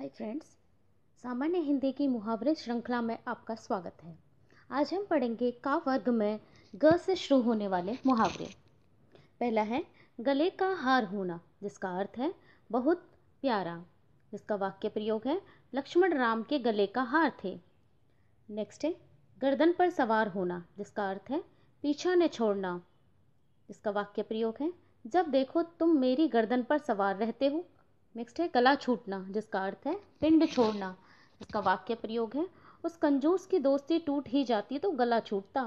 hi friends सामान्य हिंदी की मुहावरे श्रृंखला में आपका स्वागत है आज हम पढ़ेंगे का वर्ग में ग से शुरू होने वाले मुहावरे पहला है गले का हार होना जिसका अर्थ है बहुत प्यारा जिसका वाक्य प्रयोग है लक्ष्मण राम के गले का हार थे नेक्स्ट है गर्दन पर सवार होना जिसका अर्थ है पीछा न छोड़ना जिसका वाक्य प्रयोग है जब देखो तुम मेरी गर्दन पर सवार रहते हो नेक्स्ट है गला छूटना जिसका अर्थ है पिंड छोड़ना इसका वाक्य प्रयोग है उस कंजूस की दोस्ती टूट ही जाती तो गला छूटता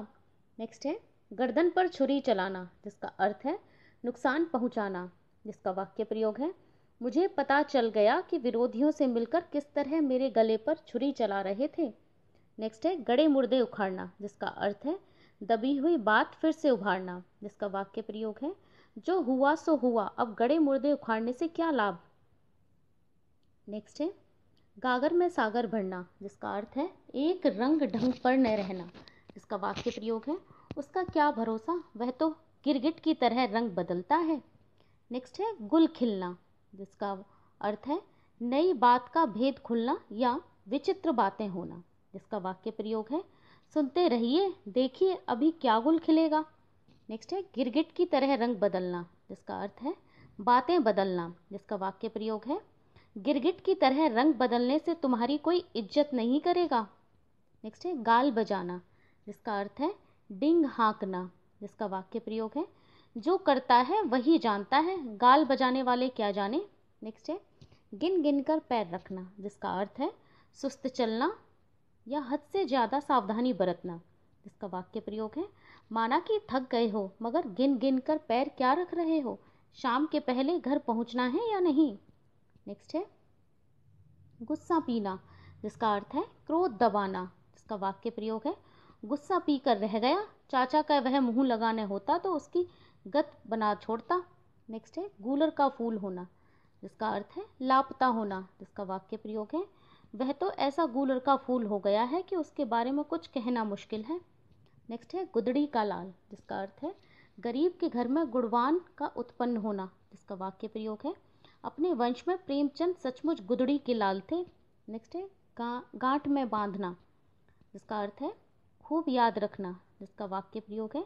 नेक्स्ट है गर्दन पर छुरी चलाना जिसका अर्थ है नुकसान पहुंचाना जिसका वाक्य प्रयोग है मुझे पता चल गया कि विरोधियों से मिलकर किस तरह मेरे गले पर छुरी चला रहे थे नेक्स्ट है गड़े मुर्दे उखाड़ना जिसका अर्थ है दबी हुई बात फिर से उभारना जिसका वाक्य प्रयोग है जो हुआ सो हुआ अब गड़े मुर्दे उखाड़ने से क्या लाभ नेक्स्ट है गागर में सागर भरना जिसका अर्थ है एक रंग ढंग पर न रहना जिसका वाक्य प्रयोग है उसका क्या भरोसा वह तो गिरगिट की तरह रंग बदलता है नेक्स्ट है गुल खिलना जिसका अर्थ है नई बात का भेद खुलना या विचित्र बातें होना जिसका वाक्य प्रयोग है सुनते रहिए देखिए अभी क्या गुल खिलेगा नेक्स्ट है गिरगिट की तरह रंग बदलना जिसका अर्थ है बातें बदलना जिसका वाक्य प्रयोग है गिरगिट की तरह रंग बदलने से तुम्हारी कोई इज्जत नहीं करेगा नेक्स्ट है गाल बजाना जिसका अर्थ है डिंग हाँकना जिसका वाक्य प्रयोग है जो करता है वही जानता है गाल बजाने वाले क्या जाने नेक्स्ट है गिन गिन कर पैर रखना जिसका अर्थ है सुस्त चलना या हद से ज़्यादा सावधानी बरतना जिसका वाक्य प्रयोग है माना कि थक गए हो मगर गिन गिन कर पैर क्या रख रहे हो शाम के पहले घर पहुंचना है या नहीं नेक्स्ट है गुस्सा पीना जिसका अर्थ है क्रोध दबाना जिसका वाक्य प्रयोग है गुस्सा पी कर रह गया चाचा का वह मुंह लगाने होता तो उसकी गत बना छोड़ता नेक्स्ट है गूलर का फूल होना जिसका अर्थ है लापता होना जिसका वाक्य प्रयोग है वह तो ऐसा गूलर का फूल हो गया है कि उसके बारे में कुछ कहना मुश्किल है नेक्स्ट है गुदड़ी का लाल जिसका अर्थ है गरीब के घर में गुड़वान का उत्पन्न होना जिसका वाक्य प्रयोग है अपने वंश में प्रेमचंद सचमुच गुदड़ी के लाल थे नेक्स्ट है गा, गांठ में बांधना जिसका अर्थ है खूब याद रखना जिसका वाक्य प्रयोग है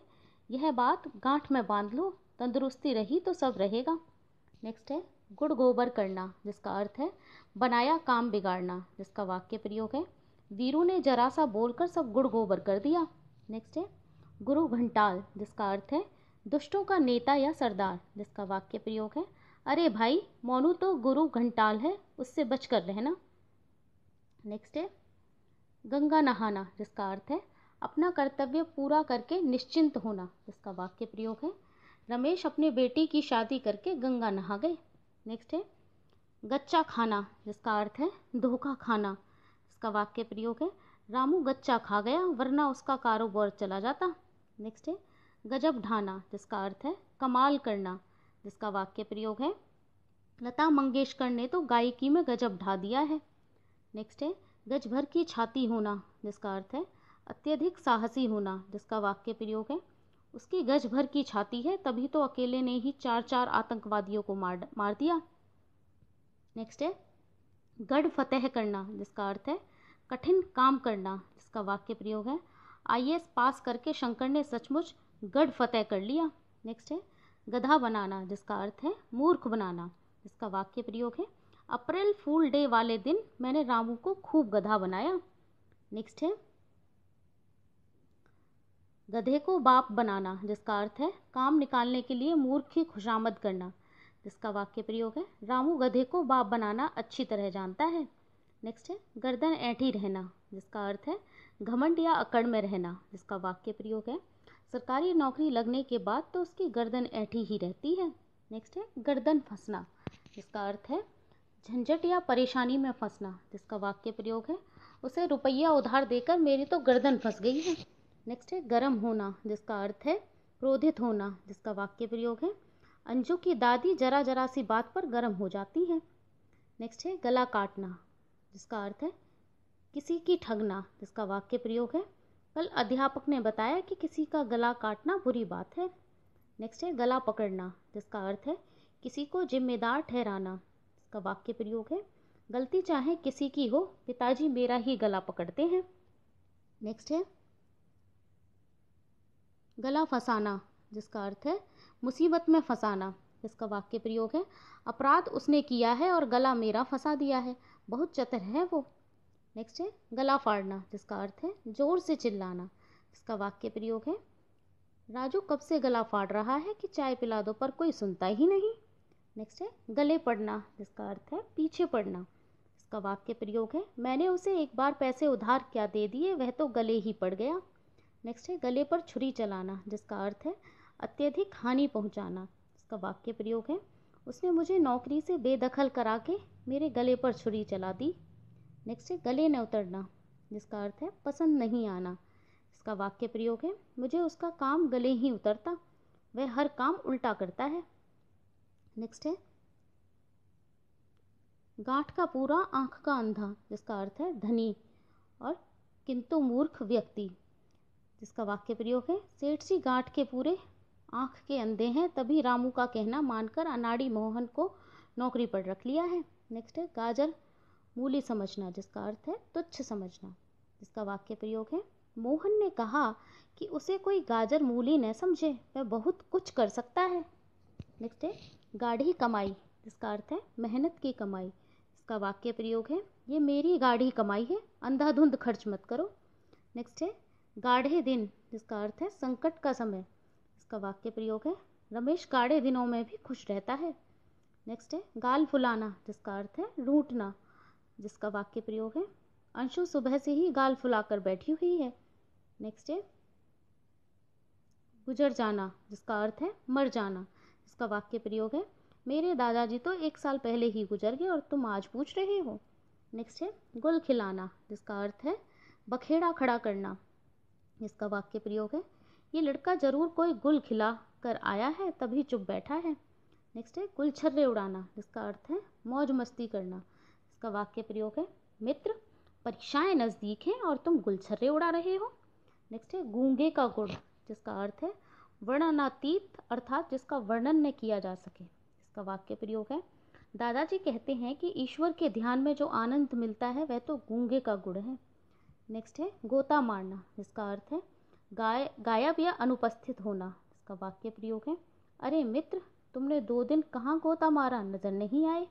यह बात गांठ में बांध लो तंदुरुस्ती रही तो सब रहेगा नेक्स्ट है गुड़ गोबर करना जिसका अर्थ है बनाया काम बिगाड़ना जिसका वाक्य प्रयोग है वीरू ने जरा सा बोलकर सब गुड़ गोबर कर दिया नेक्स्ट है गुरु घंटाल जिसका अर्थ है दुष्टों का नेता या सरदार जिसका वाक्य प्रयोग है अरे भाई मोनू तो गुरु घंटाल है उससे बच कर रहना नेक्स्ट है गंगा नहाना जिसका अर्थ है अपना कर्तव्य पूरा करके निश्चिंत होना इसका वाक्य प्रयोग है रमेश अपने बेटी की शादी करके गंगा नहा गए नेक्स्ट है गच्चा खाना जिसका अर्थ है धोखा खाना इसका वाक्य प्रयोग है रामू गच्चा खा गया वरना उसका कारोबार चला जाता नेक्स्ट है गजब ढाना जिसका अर्थ है कमाल करना जिसका वाक्य प्रयोग है लता मंगेशकर ने तो गायकी में गजब ढा दिया है नेक्स्ट है गज भर की छाती होना जिसका अर्थ है अत्यधिक साहसी होना जिसका वाक्य प्रयोग है उसकी गज भर की छाती है तभी तो अकेले ने ही चार चार आतंकवादियों को मार मार दिया नेक्स्ट है गढ़ फतेह करना जिसका अर्थ है कठिन काम करना जिसका वाक्य प्रयोग है आई पास करके शंकर ने सचमुच गढ़ फतेह कर लिया नेक्स्ट है गधा बनाना जिसका अर्थ है मूर्ख बनाना इसका वाक्य प्रयोग है अप्रैल फूल डे वाले दिन मैंने रामू को खूब गधा बनाया नेक्स्ट है गधे को बाप बनाना जिसका अर्थ है काम निकालने के लिए मूर्ख की खुशामद करना जिसका वाक्य प्रयोग है रामू गधे को बाप बनाना अच्छी तरह जानता है नेक्स्ट है गर्दन ऐठी रहना जिसका अर्थ है घमंड या अकड़ में रहना जिसका वाक्य प्रयोग है सरकारी नौकरी लगने के बाद तो उसकी गर्दन ऐठी ही रहती है नेक्स्ट है गर्दन फंसना जिसका अर्थ है झंझट या परेशानी में फंसना जिसका वाक्य प्रयोग है उसे रुपया उधार देकर मेरी तो गर्दन फंस गई है नेक्स्ट है गर्म होना जिसका अर्थ है क्रोधित होना जिसका वाक्य प्रयोग है अंजू की दादी जरा जरा सी बात पर गर्म हो जाती है नेक्स्ट है गला काटना जिसका अर्थ है किसी की ठगना जिसका वाक्य प्रयोग है कल अध्यापक ने बताया कि किसी का गला काटना बुरी बात है नेक्स्ट है गला पकड़ना जिसका अर्थ है किसी को जिम्मेदार ठहराना इसका वाक्य प्रयोग है गलती चाहे किसी की हो पिताजी मेरा ही गला पकड़ते हैं नेक्स्ट है गला फंसाना जिसका अर्थ है मुसीबत में फंसाना इसका वाक्य प्रयोग है अपराध उसने किया है और गला मेरा फंसा दिया है बहुत चतर है वो नेक्स्ट है गला फाड़ना जिसका अर्थ है जोर से चिल्लाना इसका वाक्य प्रयोग है राजू कब से गला फाड़ रहा है कि चाय पिला दो पर कोई सुनता ही नहीं नेक्स्ट है गले पड़ना जिसका अर्थ है पीछे पड़ना इसका वाक्य प्रयोग है मैंने उसे एक बार पैसे उधार क्या दे दिए वह तो गले ही पड़ गया नेक्स्ट है गले पर छुरी चलाना जिसका अर्थ है अत्यधिक हानि पहुंचाना इसका वाक्य प्रयोग है उसने मुझे नौकरी से बेदखल करा के मेरे गले पर छुरी चला दी नेक्स्ट है गले न उतरना जिसका अर्थ है पसंद नहीं आना इसका वाक्य प्रयोग है मुझे उसका काम गले ही उतरता वह हर काम उल्टा करता है नेक्स्ट है गांठ का पूरा आंख का अंधा जिसका अर्थ है धनी और किंतु मूर्ख व्यक्ति जिसका वाक्य प्रयोग है सेठ जी गांठ के पूरे आंख के अंधे हैं तभी रामू का कहना मानकर अनाड़ी मोहन को नौकरी पर रख लिया है नेक्स्ट है गाजर मूली समझना जिसका अर्थ है तुच्छ समझना जिसका वाक्य प्रयोग है मोहन ने कहा कि उसे कोई गाजर मूली न समझे वह बहुत कुछ कर सकता है नेक्स्ट है गाढ़ी कमाई जिसका अर्थ है मेहनत की कमाई इसका वाक्य प्रयोग है ये मेरी गाढ़ी कमाई है अंधाधुंध खर्च मत करो नेक्स्ट है गाढ़े दिन जिसका अर्थ है संकट का समय इसका वाक्य प्रयोग है रमेश गाढ़े दिनों में भी खुश रहता है नेक्स्ट है गाल फुलाना जिसका अर्थ है रूटना जिसका वाक्य प्रयोग है अंशु सुबह से ही गाल फुलाकर बैठी हुई है नेक्स्ट है गुजर जाना जिसका अर्थ है मर जाना इसका वाक्य प्रयोग है मेरे दादाजी तो एक साल पहले ही गुजर गए और तुम आज पूछ रहे हो नेक्स्ट है गुल खिलाना जिसका अर्थ है बखेड़ा खड़ा करना इसका वाक्य प्रयोग है ये लड़का जरूर कोई गुल खिला कर आया है तभी चुप बैठा है नेक्स्ट है छर्रे उड़ाना जिसका अर्थ है मौज मस्ती करना इसका वाक्य प्रयोग है मित्र परीक्षाएं नज़दीक हैं और तुम गुलछर्रे उड़ा रहे हो नेक्स्ट है गूंगे का गुड़ जिसका अर्थ है वर्णनातीत अर्थात जिसका वर्णन न किया जा सके इसका वाक्य प्रयोग है दादाजी कहते हैं कि ईश्वर के ध्यान में जो आनंद मिलता है वह तो गूंगे का गुड़ है नेक्स्ट है गोता मारना जिसका अर्थ है गाय गायब या अनुपस्थित होना इसका वाक्य प्रयोग है अरे मित्र तुमने दो दिन कहाँ गोता मारा नज़र नहीं आए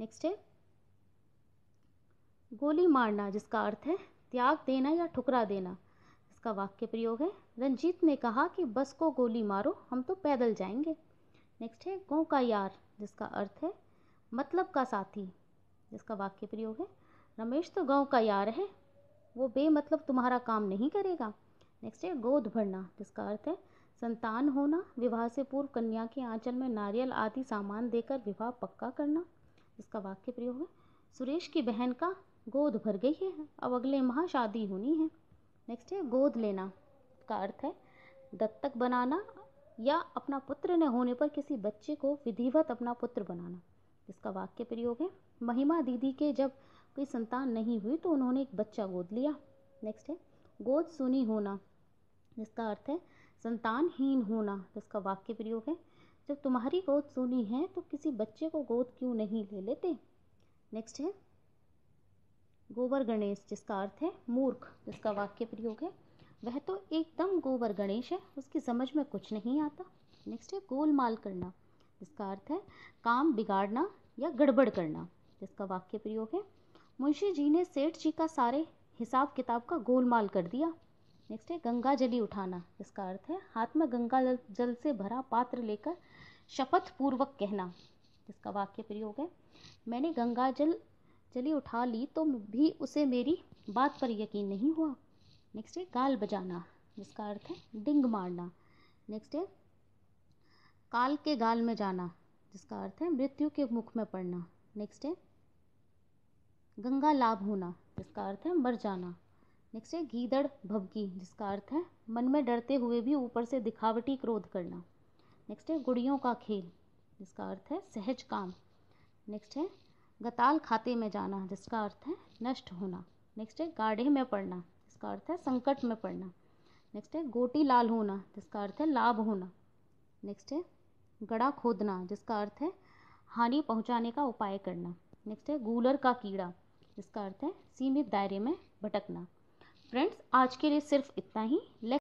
नेक्स्ट है गोली मारना जिसका अर्थ है त्याग देना या ठुकरा देना इसका वाक्य प्रयोग है रंजीत ने कहा कि बस को गोली मारो हम तो पैदल जाएंगे नेक्स्ट है गौ का यार जिसका अर्थ है मतलब का साथी जिसका वाक्य प्रयोग है रमेश तो गांव का यार है वो बेमतलब तुम्हारा काम नहीं करेगा नेक्स्ट है गोद भरना जिसका अर्थ है संतान होना विवाह से पूर्व कन्या के आंचल में नारियल आदि सामान देकर विवाह पक्का करना जिसका वाक्य प्रयोग है सुरेश की बहन का गोद भर गई है अब अगले माह शादी होनी है नेक्स्ट है गोद लेना का अर्थ है दत्तक बनाना या अपना पुत्र न होने पर किसी बच्चे को विधिवत अपना पुत्र बनाना इसका वाक्य प्रयोग है महिमा दीदी के जब कोई संतान नहीं हुई तो उन्होंने एक बच्चा गोद लिया नेक्स्ट है गोद सुनी होना जिसका अर्थ है संतानहीन होना जिसका वाक्य प्रयोग है जब तुम्हारी गोद सुनी है तो किसी बच्चे को गोद क्यों नहीं ले लेते नेक्स्ट है गोबर गणेश जिसका अर्थ है मूर्ख जिसका वाक्य प्रयोग है वह तो एकदम गोबर गणेश है उसकी समझ में कुछ नहीं आता नेक्स्ट है गोलमाल करना जिसका अर्थ है काम बिगाड़ना या गड़बड़ करना जिसका वाक्य प्रयोग है मुंशी जी ने सेठ जी का सारे हिसाब किताब का गोलमाल कर दिया नेक्स्ट है गंगा जली उठाना जिसका अर्थ है हाथ में गंगा जल से भरा पात्र लेकर शपथ पूर्वक कहना जिसका वाक्य प्रयोग है मैंने गंगा जल चली उठा ली तो भी उसे मेरी बात पर यकीन नहीं हुआ नेक्स्ट है गाल बजाना जिसका अर्थ है डिंग मारना नेक्स्ट है काल के गाल में जाना जिसका अर्थ है मृत्यु के मुख में पड़ना नेक्स्ट है गंगा लाभ होना जिसका अर्थ है मर जाना नेक्स्ट है गीदड़ भबकी जिसका अर्थ है मन में डरते हुए भी ऊपर से दिखावटी क्रोध करना नेक्स्ट है गुड़ियों का खेल जिसका अर्थ है सहज काम नेक्स्ट है गताल खाते में जाना जिसका अर्थ है नष्ट होना नेक्स्ट है गाढ़े में पड़ना जिसका अर्थ है संकट में पड़ना नेक्स्ट है गोटी लाल होना जिसका अर्थ है लाभ होना नेक्स्ट है गड़ा खोदना जिसका अर्थ है हानि पहुंचाने का उपाय करना नेक्स्ट है गूलर का कीड़ा जिसका अर्थ है सीमित दायरे में भटकना फ्रेंड्स आज के लिए सिर्फ इतना ही